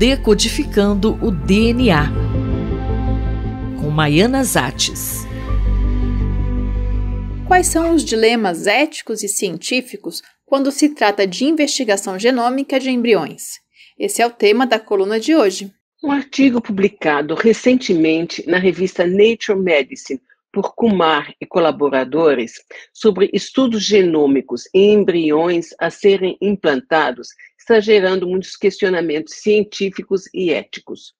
Decodificando o DNA, com Maiana Zates. Quais são os dilemas éticos e científicos quando se trata de investigação genômica de embriões? Esse é o tema da coluna de hoje. Um artigo publicado recentemente na revista Nature Medicine por Kumar e colaboradores sobre estudos genômicos em embriões a serem implantados está gerando muitos questionamentos científicos e éticos.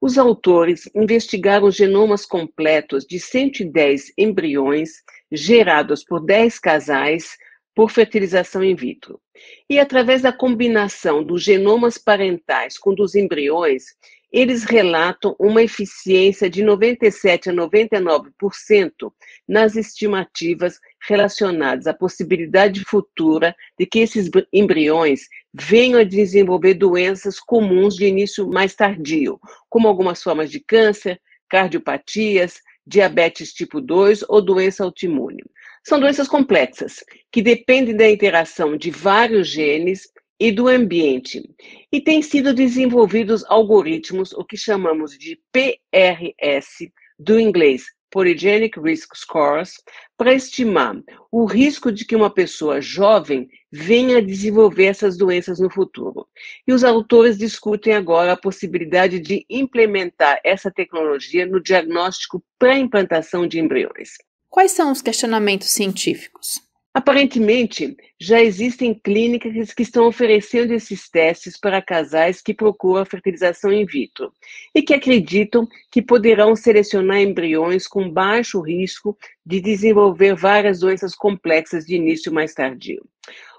Os autores investigaram genomas completos de 110 embriões gerados por 10 casais por fertilização in vitro. E através da combinação dos genomas parentais com dos embriões, eles relatam uma eficiência de 97 a 99% nas estimativas relacionadas à possibilidade futura de que esses embriões venham a desenvolver doenças comuns de início mais tardio, como algumas formas de câncer, cardiopatias, diabetes tipo 2 ou doença autoimune. São doenças complexas, que dependem da interação de vários genes e do ambiente. E têm sido desenvolvidos algoritmos, o que chamamos de PRS, do inglês Polygenic Risk Scores, para estimar o risco de que uma pessoa jovem venha a desenvolver essas doenças no futuro. E os autores discutem agora a possibilidade de implementar essa tecnologia no diagnóstico pré-implantação de embriões. Quais são os questionamentos científicos? Aparentemente, já existem clínicas que estão oferecendo esses testes para casais que procuram a fertilização in vitro e que acreditam que poderão selecionar embriões com baixo risco de desenvolver várias doenças complexas de início mais tardio.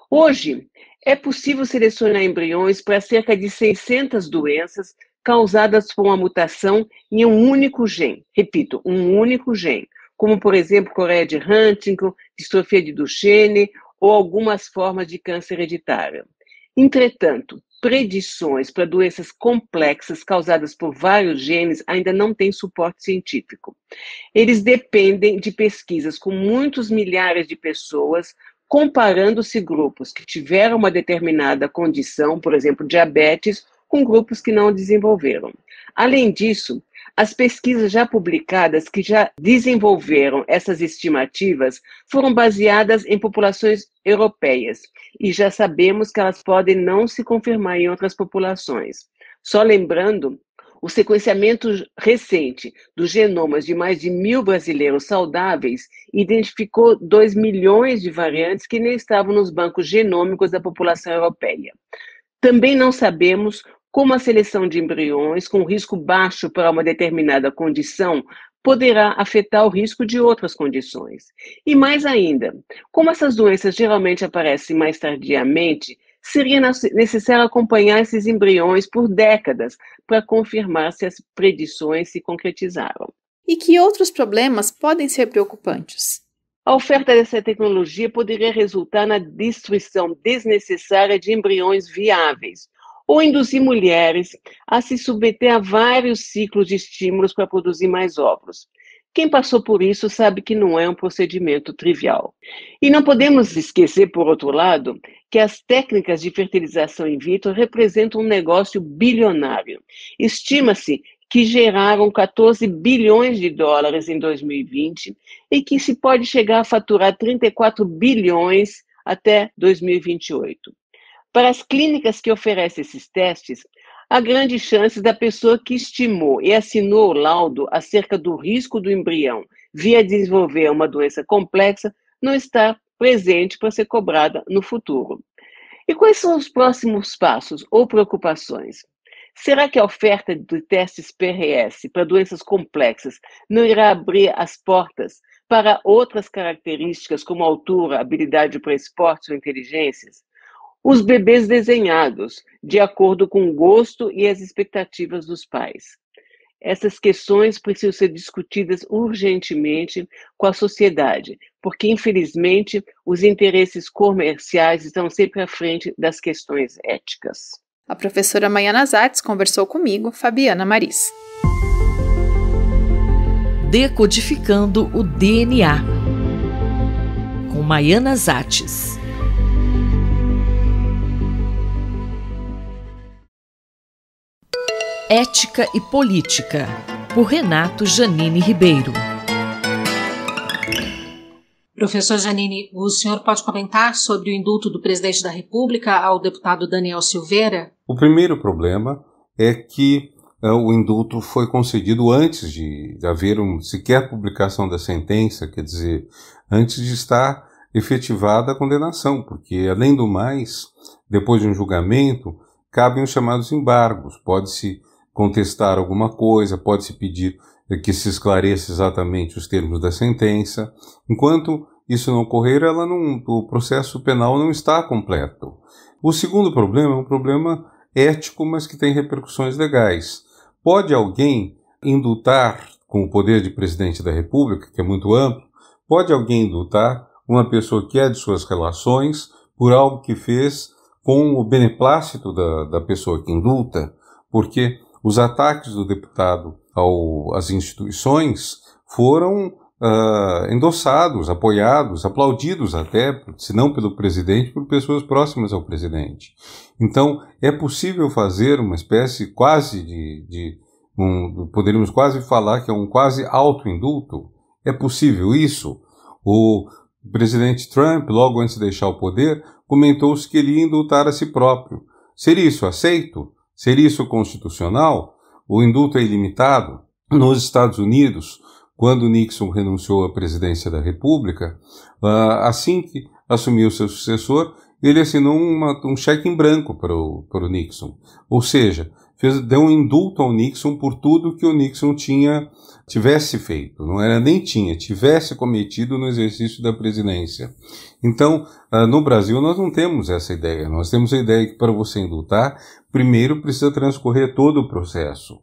Hoje, é possível selecionar embriões para cerca de 600 doenças causadas por uma mutação em um único gene. Repito, um único gene como, por exemplo, Coreia de Huntington, distrofia de Duchenne ou algumas formas de câncer hereditário. Entretanto, predições para doenças complexas causadas por vários genes ainda não têm suporte científico. Eles dependem de pesquisas com muitos milhares de pessoas, comparando-se grupos que tiveram uma determinada condição, por exemplo, diabetes, com grupos que não desenvolveram. Além disso, as pesquisas já publicadas que já desenvolveram essas estimativas foram baseadas em populações europeias e já sabemos que elas podem não se confirmar em outras populações. Só lembrando, o sequenciamento recente dos genomas de mais de mil brasileiros saudáveis identificou 2 milhões de variantes que nem estavam nos bancos genômicos da população europeia. Também não sabemos como a seleção de embriões com risco baixo para uma determinada condição poderá afetar o risco de outras condições. E mais ainda, como essas doenças geralmente aparecem mais tardiamente, seria necessário acompanhar esses embriões por décadas para confirmar se as predições se concretizaram. E que outros problemas podem ser preocupantes? A oferta dessa tecnologia poderia resultar na destruição desnecessária de embriões viáveis, ou induzir mulheres a se submeter a vários ciclos de estímulos para produzir mais óvulos. Quem passou por isso sabe que não é um procedimento trivial. E não podemos esquecer, por outro lado, que as técnicas de fertilização in vitro representam um negócio bilionário. Estima-se que geraram 14 bilhões de dólares em 2020 e que se pode chegar a faturar 34 bilhões até 2028. Para as clínicas que oferecem esses testes, há grande chance da pessoa que estimou e assinou o laudo acerca do risco do embrião via desenvolver uma doença complexa não estar presente para ser cobrada no futuro. E quais são os próximos passos ou preocupações? Será que a oferta de testes PRS para doenças complexas não irá abrir as portas para outras características como altura, habilidade para esportes ou inteligências? Os bebês desenhados, de acordo com o gosto e as expectativas dos pais. Essas questões precisam ser discutidas urgentemente com a sociedade, porque, infelizmente, os interesses comerciais estão sempre à frente das questões éticas. A professora Maiana Zatz conversou comigo, Fabiana Maris. Decodificando o DNA com Maiana Zates. Ética e Política, por Renato Janine Ribeiro. Professor Janine, o senhor pode comentar sobre o indulto do presidente da República ao deputado Daniel Silveira? O primeiro problema é que uh, o indulto foi concedido antes de haver um, sequer publicação da sentença, quer dizer, antes de estar efetivada a condenação, porque, além do mais, depois de um julgamento, cabem os chamados embargos. Pode-se contestar alguma coisa, pode-se pedir eh, que se esclareça exatamente os termos da sentença. Enquanto isso não ocorrer, ela não, o processo penal não está completo. O segundo problema é um problema ético, mas que tem repercussões legais. Pode alguém indultar, com o poder de presidente da República, que é muito amplo, pode alguém indultar uma pessoa que é de suas relações por algo que fez com o beneplácito da, da pessoa que indulta? Porque os ataques do deputado ao, às instituições foram uh, endossados, apoiados, aplaudidos até, se não pelo presidente, por pessoas próximas ao presidente. Então, é possível fazer uma espécie quase de. de um, poderíamos quase falar que é um quase autoindulto. É possível isso? O presidente Trump, logo antes de deixar o poder, comentou-se que ele ia indultar a si próprio. Seria isso aceito? Seria isso constitucional? O indulto é ilimitado? Nos Estados Unidos, quando Nixon renunciou à presidência da República, ah, assim que assumiu seu sucessor, ele assinou uma, um cheque em branco para o, para o Nixon. Ou seja, fez, deu um indulto ao Nixon por tudo que o Nixon tinha tivesse feito, não era nem tinha, tivesse cometido no exercício da presidência. Então, ah, no Brasil nós não temos essa ideia. Nós temos a ideia que para você indultar, primeiro precisa transcorrer todo o processo.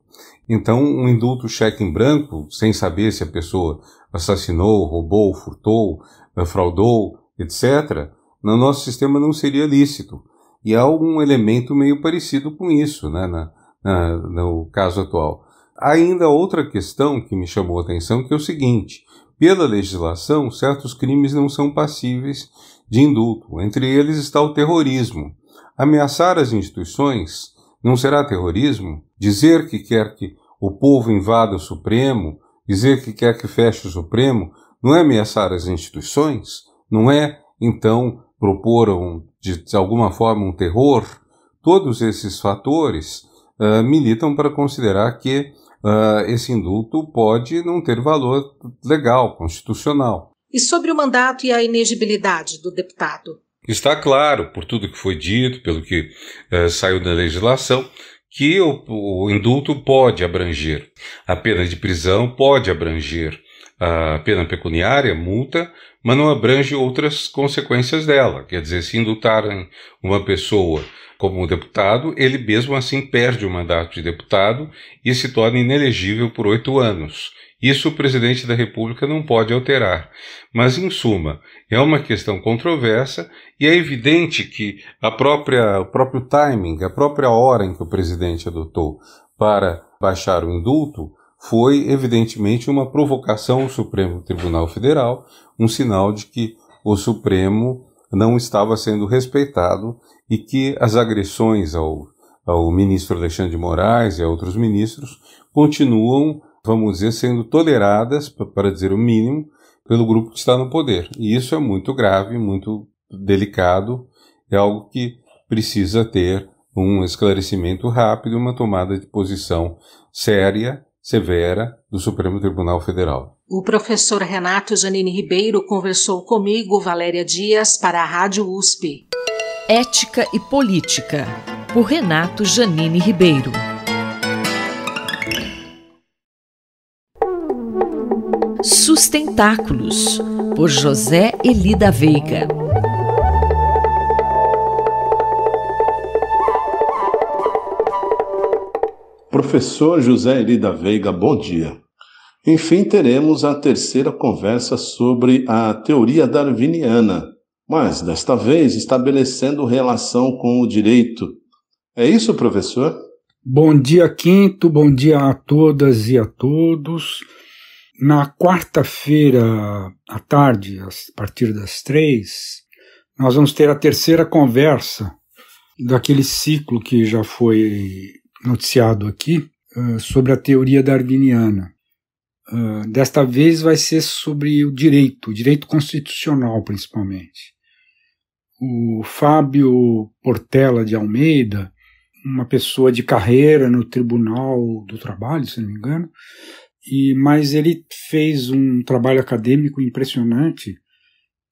Então, um indulto cheque em branco, sem saber se a pessoa assassinou, roubou, furtou, ah, fraudou, etc., no nosso sistema não seria lícito. E há algum elemento meio parecido com isso, né? Na, ah, no né, caso atual. Ainda outra questão que me chamou a atenção que é o seguinte: pela legislação, certos crimes não são passíveis de indulto. Entre eles está o terrorismo. Ameaçar as instituições não será terrorismo? Dizer que quer que o povo invada o Supremo, dizer que quer que feche o Supremo, não é ameaçar as instituições? Não é, então, propor um, de, de alguma forma um terror? Todos esses fatores ah, militam para considerar que uh, esse indulto pode não ter valor legal, constitucional. E sobre o mandato e a inegibilidade do deputado? Está claro, por tudo que foi dito, pelo que uh, saiu da legislação, que o, o indulto pode abranger, a pena de prisão pode abranger a pena pecuniária, multa, mas não abrange outras consequências dela. Quer dizer, se indultarem uma pessoa como deputado, ele mesmo assim perde o mandato de deputado e se torna inelegível por oito anos. Isso o presidente da República não pode alterar. Mas, em suma, é uma questão controversa e é evidente que a própria, o próprio timing, a própria hora em que o presidente adotou para baixar o indulto, foi evidentemente uma provocação ao Supremo Tribunal Federal, um sinal de que o Supremo não estava sendo respeitado e que as agressões ao, ao ministro Alexandre de Moraes e a outros ministros continuam, vamos dizer, sendo toleradas, para dizer o mínimo, pelo grupo que está no poder. E isso é muito grave, muito delicado, é algo que precisa ter um esclarecimento rápido, uma tomada de posição séria severa do Supremo Tribunal Federal. O professor Renato Janine Ribeiro conversou comigo, Valéria Dias, para a Rádio USP. Ética e Política, por Renato Janine Ribeiro. Sustentáculos, por José Elida Veiga. Professor José Elida Veiga, bom dia. Enfim, teremos a terceira conversa sobre a teoria darwiniana, mas desta vez estabelecendo relação com o direito. É isso, professor? Bom dia, Quinto, bom dia a todas e a todos. Na quarta-feira à tarde, a partir das três, nós vamos ter a terceira conversa daquele ciclo que já foi noticiado aqui uh, sobre a teoria darwiniana. Uh, desta vez vai ser sobre o direito, o direito constitucional principalmente. O Fábio Portela de Almeida, uma pessoa de carreira no Tribunal do Trabalho, se não me engano, e, mas ele fez um trabalho acadêmico impressionante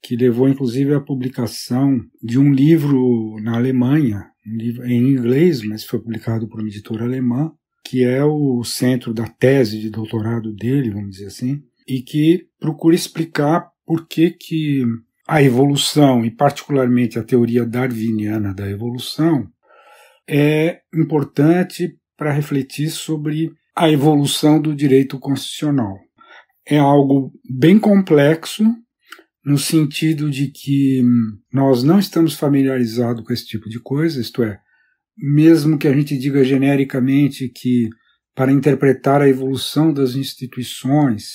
que levou inclusive à publicação de um livro na Alemanha um livro em inglês, mas foi publicado por uma editora alemã, que é o centro da tese de doutorado dele, vamos dizer assim, e que procura explicar por que, que a evolução, e particularmente a teoria darwiniana da evolução, é importante para refletir sobre a evolução do direito constitucional. É algo bem complexo, no sentido de que hum, nós não estamos familiarizados com esse tipo de coisa, isto é, mesmo que a gente diga genericamente que para interpretar a evolução das instituições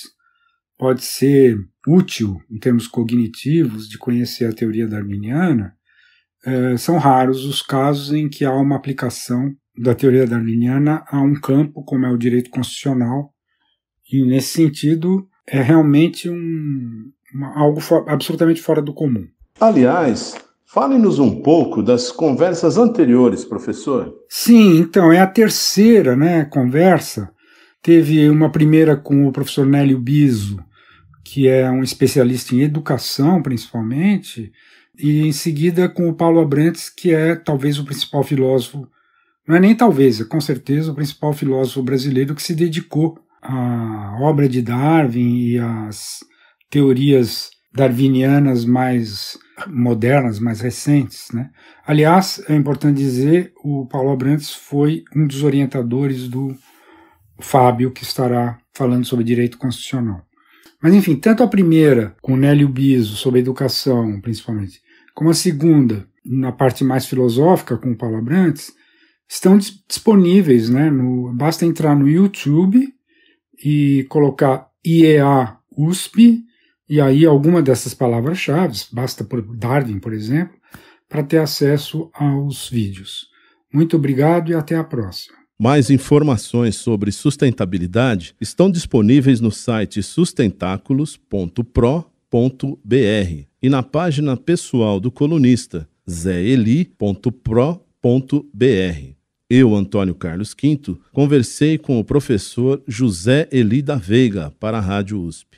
pode ser útil em termos cognitivos de conhecer a teoria darwiniana, eh, são raros os casos em que há uma aplicação da teoria darwiniana a um campo como é o direito constitucional, e nesse sentido é realmente um, uma, algo for, absolutamente fora do comum. Aliás, fale-nos um pouco das conversas anteriores, professor. Sim, então, é a terceira né, conversa. Teve uma primeira com o professor Nélio Biso, que é um especialista em educação, principalmente, e em seguida com o Paulo Abrantes, que é talvez o principal filósofo, não é nem talvez, é com certeza o principal filósofo brasileiro que se dedicou à obra de Darwin e às teorias darwinianas mais modernas, mais recentes. Né? Aliás, é importante dizer, o Paulo Abrantes foi um dos orientadores do Fábio, que estará falando sobre direito constitucional. Mas, enfim, tanto a primeira, com Nélio Biso, sobre educação, principalmente, como a segunda, na parte mais filosófica, com o Paulo Abrantes, estão disponíveis. Né? No, basta entrar no YouTube e colocar IEA USP, e aí alguma dessas palavras-chave, basta por Darwin, por exemplo, para ter acesso aos vídeos. Muito obrigado e até a próxima. Mais informações sobre sustentabilidade estão disponíveis no site sustentáculos.pro.br e na página pessoal do colunista zeeli.pro.br. Eu, Antônio Carlos Quinto, conversei com o professor José Eli da Veiga para a Rádio USP.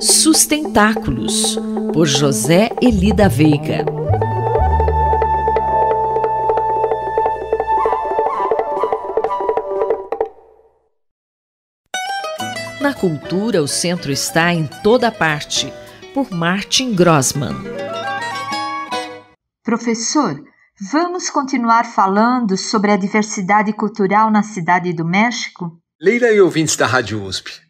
Sustentáculos, por José Elida Veiga. Na cultura, o centro está em toda parte, por Martin Grossman. Professor, vamos continuar falando sobre a diversidade cultural na Cidade do México? Leila e ouvintes da Rádio USP.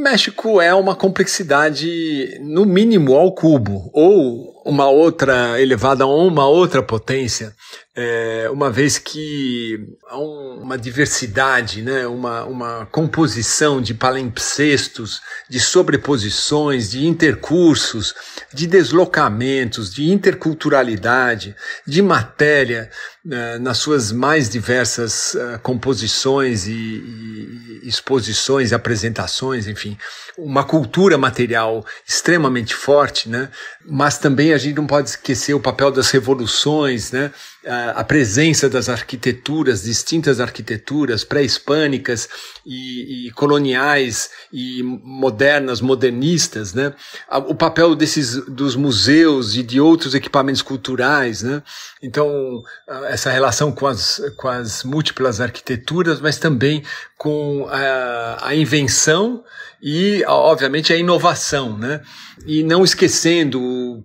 México é uma complexidade, no mínimo, ao cubo, ou uma outra elevada a uma outra potência, é, uma vez que há um, uma diversidade, né, uma, uma composição de palimpsestos, de sobreposições, de intercursos, de deslocamentos, de interculturalidade, de matéria, é, nas suas mais diversas é, composições e, e exposições, apresentações, enfim, uma cultura material extremamente forte, né? Mas também a gente não pode esquecer o papel das revoluções, né? a presença das arquiteturas, distintas arquiteturas pré-hispânicas e, e, coloniais e modernas, modernistas, né? o papel desses dos museus e de outros equipamentos culturais. Né? Então, essa relação com as, com as múltiplas arquiteturas, mas também com a, a invenção e, obviamente, a é inovação, né? E não esquecendo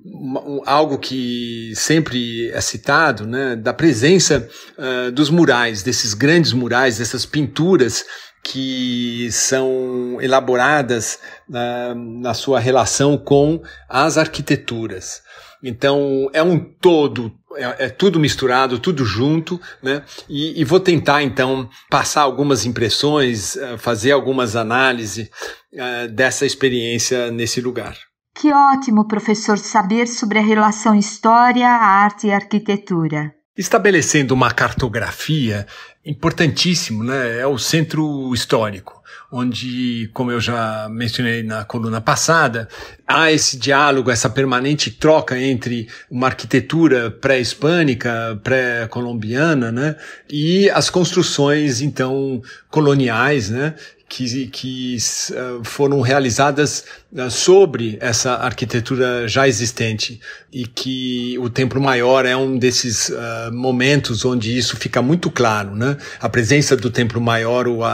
algo que sempre é citado, né? Da presença uh, dos murais, desses grandes murais, dessas pinturas que são elaboradas na, né, na sua relação com as arquiteturas. Então é um todo, é, é, tudo misturado, tudo junto, né? E, e vou tentar então passar algumas impressões, eh, fazer algumas análises eh, dessa experiência nesse lugar. Que ótimo, professor, saber sobre a relação história, arte e arquitetura estabelecendo uma cartografia importantíssimo, né? É o centro histórico, onde, como eu já mencionei na coluna passada, há esse diálogo, essa permanente troca entre uma arquitetura pré-hispânica, pré-colombiana, né? E as construções, então, coloniais, né? que, que eh, foram realizadas eh, sobre essa arquitetura já existente e que o Templo Maior é um desses uh, momentos onde isso fica muito claro, né? A presença do Templo Maior, ou a,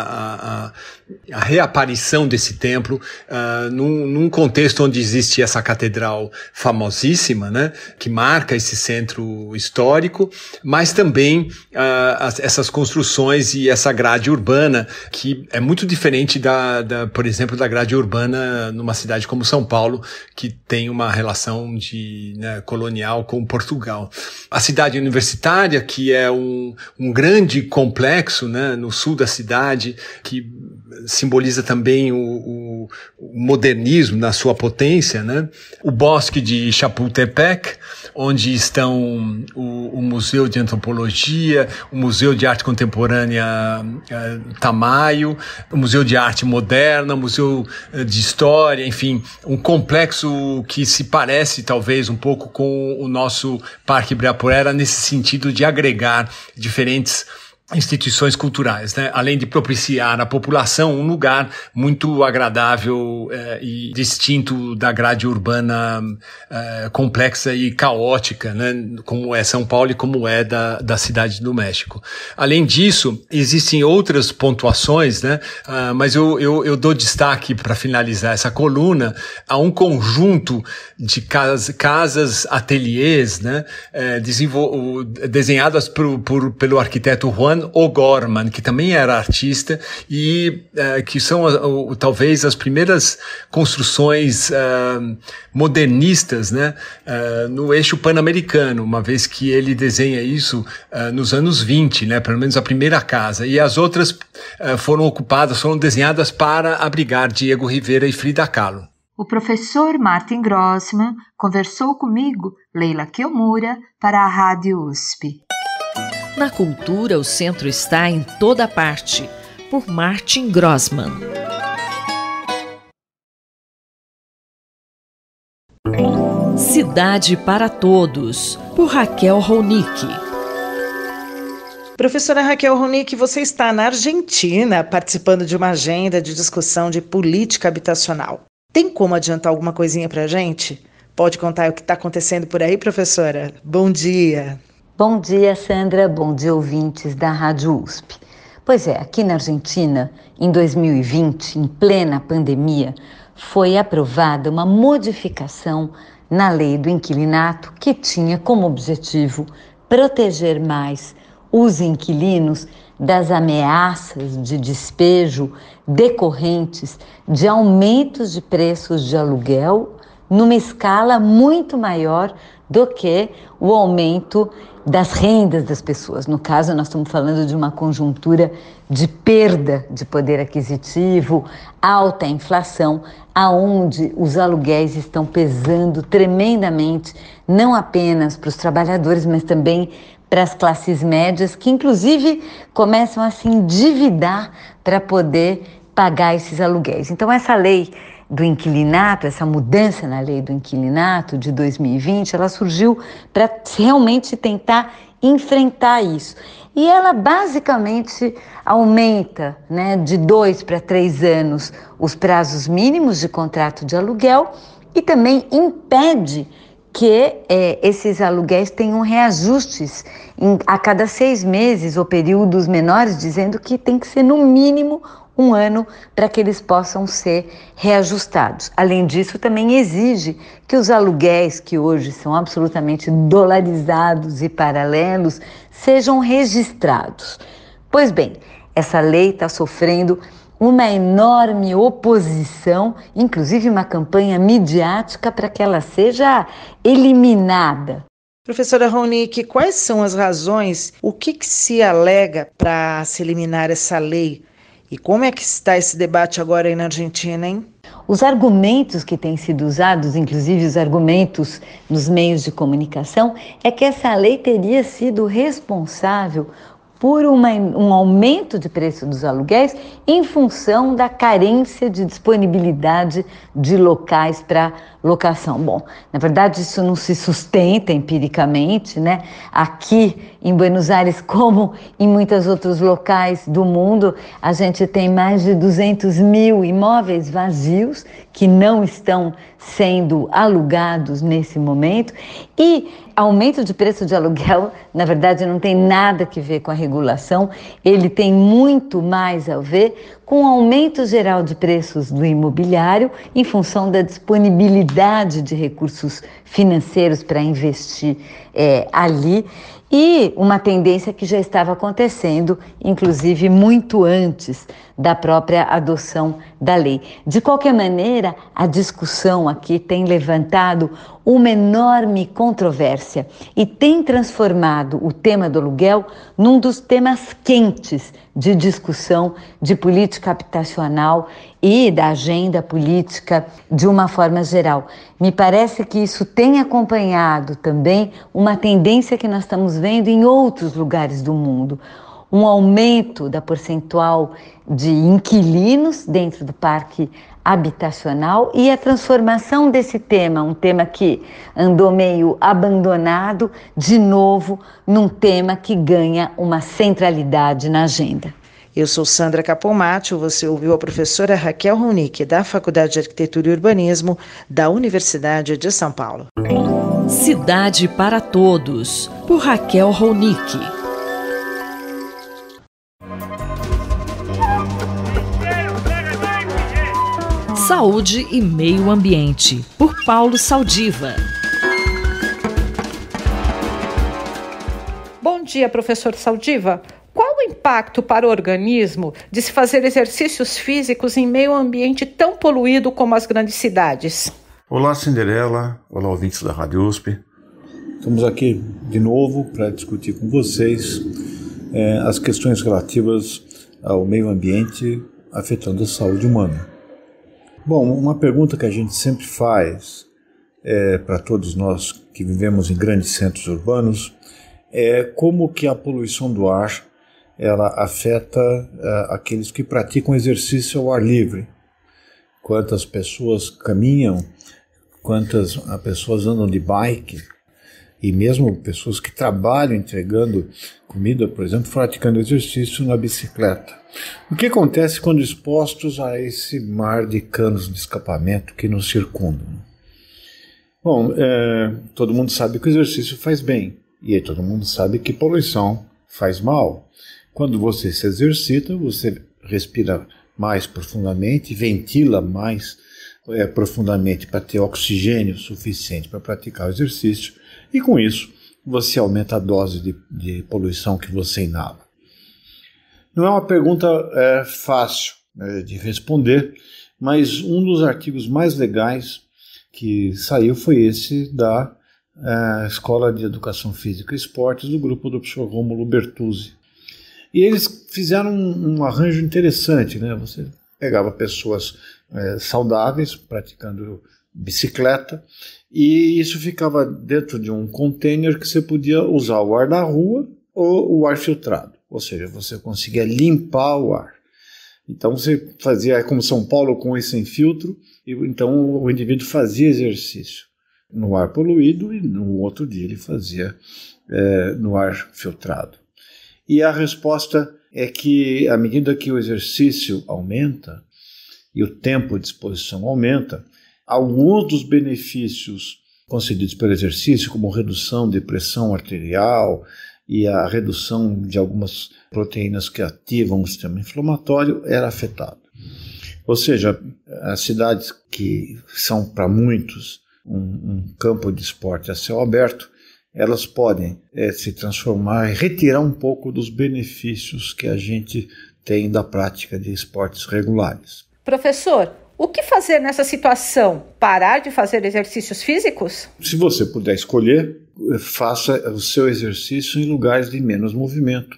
a, a reaparição desse templo uh, num, num, contexto onde existe essa catedral famosíssima, né? Que marca esse centro histórico, mas também uh, as, essas construções e essa grade urbana que é muito diferente diferente da, da, por exemplo, da grade urbana numa cidade como São Paulo, que tem uma relação de né, colonial com Portugal. A cidade universitária, que é um, um grande complexo né, no sul da cidade, que simboliza também o, o, o, modernismo na sua potência, né? O bosque de Chapultepec, onde estão o Museu de Antropologia, o Museu de Arte Contemporânea eh, Tamayo, o Museu de Arte Moderna, o Museu eh, de História, enfim, um complexo que se parece talvez um pouco com o nosso Parque Ibirapuera nesse sentido de agregar diferentes instituições culturais, né? além de propiciar à população um lugar muito agradável eh, e distinto da grade urbana eh, complexa e caótica, né? como é São Paulo e como é da, da cidade do México. Além disso, existem outras pontuações, né? Ah, mas eu, eu, eu dou destaque para finalizar essa coluna a um conjunto de cas casas, ateliês, né? Eh, desenhadas por, por, pelo arquiteto Juan O'Gorman, que também era artista e eh, que são talvez as primeiras construções eh, modernistas né, eh, no eixo pan-americano, uma vez que ele desenha isso nos anos 20, né, pelo menos a primeira casa. E as outras foram ocupadas, foram desenhadas para abrigar Diego Rivera e Frida Kahlo. O professor Martin Grossman conversou comigo, Leila Kiomura, para a Rádio USP. Na cultura, o centro está em toda parte, por Martin Grossman. Cidade para Todos, por Raquel Ronick. Professora Raquel Ronick, você está na Argentina participando de uma agenda de discussão de política habitacional. Tem como adiantar alguma coisinha para gente? Pode contar o que está acontecendo por aí, professora? Bom dia. Bom dia, Sandra. Bom dia, ouvintes da Rádio USP. Pois é, aqui na Argentina, em 2020, em plena pandemia, foi aprovada uma modificação na lei do inquilinato que tinha como objetivo proteger mais os inquilinos das ameaças de despejo decorrentes de aumentos de preços de aluguel numa escala muito maior do que o aumento das rendas das pessoas. No caso, nós estamos falando de uma conjuntura de perda de poder aquisitivo, alta inflação, aonde os aluguéis estão pesando tremendamente, não apenas para os trabalhadores, mas também para as classes médias, que inclusive começam a se endividar para poder pagar esses aluguéis. Então, essa lei do inquilinato, essa mudança na lei do inquilinato de 2020, ela surgiu para realmente tentar enfrentar isso. E ela basicamente aumenta né, de dois para três anos os prazos mínimos de contrato de aluguel e também impede que é, esses aluguéis tenham reajustes em, a cada seis meses ou períodos menores, dizendo que tem que ser no mínimo um ano para que eles possam ser reajustados. Além disso, também exige que os aluguéis, que hoje são absolutamente dolarizados e paralelos, sejam registrados. Pois bem, essa lei está sofrendo uma enorme oposição, inclusive uma campanha midiática para que ela seja eliminada. Professora Ronick, quais são as razões, o que, que se alega para se eliminar essa lei? E como é que está esse debate agora aí na Argentina, hein? Os argumentos que têm sido usados, inclusive os argumentos nos meios de comunicação, é que essa lei teria sido responsável por uma, um aumento de preço dos aluguéis em função da carência de disponibilidade de locais para locação. Bom, na verdade isso não se sustenta empiricamente, né? Aqui em Buenos Aires, como em muitos outros locais do mundo, a gente tem mais de 200 mil imóveis vazios que não estão sendo alugados nesse momento e aumento de preço de aluguel, na verdade, não tem nada que ver com a regulação, ele tem muito mais a ver com aumento geral de preços do imobiliário em função da disponibilidade de recursos financeiros para investir é, ali e uma tendência que já estava acontecendo, inclusive muito antes da própria adoção da lei. De qualquer maneira, a discussão aqui tem levantado uma enorme controvérsia e tem transformado o tema do aluguel num dos temas quentes de discussão de política habitacional e da agenda política de uma forma geral. Me parece que isso tem acompanhado também uma tendência que nós estamos vendo em outros lugares do mundo. Um aumento da percentual de inquilinos dentro do parque habitacional e a transformação desse tema, um tema que andou meio abandonado, de novo num tema que ganha uma centralidade na agenda. Eu sou Sandra Capomatti, você ouviu a professora Raquel Ronick, da Faculdade de Arquitetura e Urbanismo da Universidade de São Paulo. Cidade para Todos, por Raquel Ronick. Saúde e Meio Ambiente, por Paulo Saldiva. Bom dia, professor Saldiva. Qual o impacto para o organismo de se fazer exercícios físicos em meio ambiente tão poluído como as grandes cidades? Olá, Cinderela. Olá, ouvintes da Rádio USP. Estamos aqui de novo para discutir com vocês eh, as questões relativas ao meio ambiente afetando a saúde humana. Bom, uma pergunta que a gente sempre faz é, para todos nós que vivemos em grandes centros urbanos é como que a poluição do ar ela afeta é, aqueles que praticam exercício ao ar livre. Quantas pessoas caminham, quantas ah, pessoas andam de bike, e mesmo pessoas que trabalham entregando comida, por exemplo, praticando exercício na bicicleta. O que acontece quando expostos a esse mar de canos de escapamento que nos circundam? Bom, é, todo mundo sabe que o exercício faz bem e todo mundo sabe que poluição faz mal. Quando você se exercita, você respira mais profundamente, ventila mais é, profundamente para ter oxigênio suficiente para praticar o exercício e com isso você aumenta a dose de, de poluição que você inala. Não é uma pergunta é, fácil é, de responder, mas um dos artigos mais legais que saiu foi esse da é, Escola de Educação Física e Esportes do grupo do professor Romulo Bertuzzi. E eles fizeram um, um arranjo interessante, né? Você pegava pessoas é, saudáveis praticando bicicleta, e isso ficava dentro de um container que você podia usar o ar da rua ou o ar filtrado, ou seja, você conseguia limpar o ar. Então você fazia é como São Paulo com e sem filtro, e então o indivíduo fazia exercício no ar poluído e no outro dia ele fazia é, no ar filtrado. E a resposta é que à medida que o exercício aumenta e o tempo de exposição aumenta, alguns dos benefícios concedidos pelo exercício, como redução de pressão arterial e a redução de algumas proteínas que ativam o sistema inflamatório, era afetado. Ou seja, as cidades que são para muitos um, um, campo de esporte a céu aberto, elas podem é, se transformar e retirar um pouco dos benefícios que a gente tem da prática de esportes regulares. Professor, o que fazer nessa situação? Parar de fazer exercícios físicos? Se você puder escolher, faça o seu exercício em lugares de menos movimento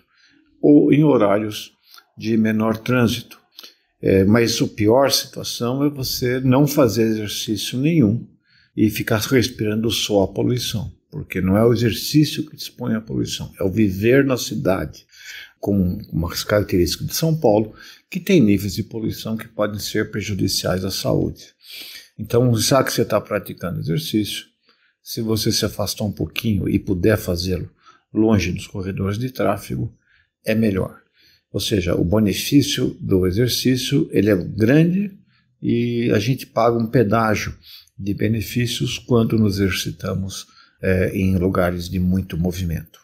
ou em horários de menor trânsito. É, mas a pior situação é você não fazer exercício nenhum e ficar respirando só a poluição, porque não é o exercício que dispõe à poluição, é o viver na cidade, com umas características de São Paulo, que tem níveis de poluição que podem ser prejudiciais à saúde. Então, já que você está praticando exercício, se você se afastar um pouquinho e puder fazê-lo longe dos corredores de tráfego, é melhor. Ou seja, o benefício do exercício ele é grande e a gente paga um pedágio de benefícios quando nos exercitamos é, em lugares de muito movimento.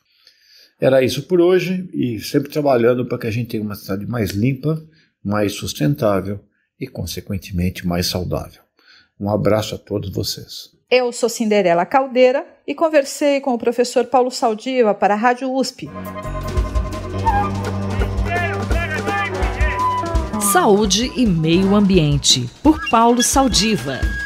Era isso por hoje e sempre trabalhando para que a gente tenha uma cidade mais limpa, mais sustentável e, consequentemente, mais saudável. Um abraço a todos vocês. Eu sou Cinderela Caldeira e conversei com o professor Paulo Saldiva para a Rádio USP. Saúde e Meio Ambiente, por Paulo Saldiva.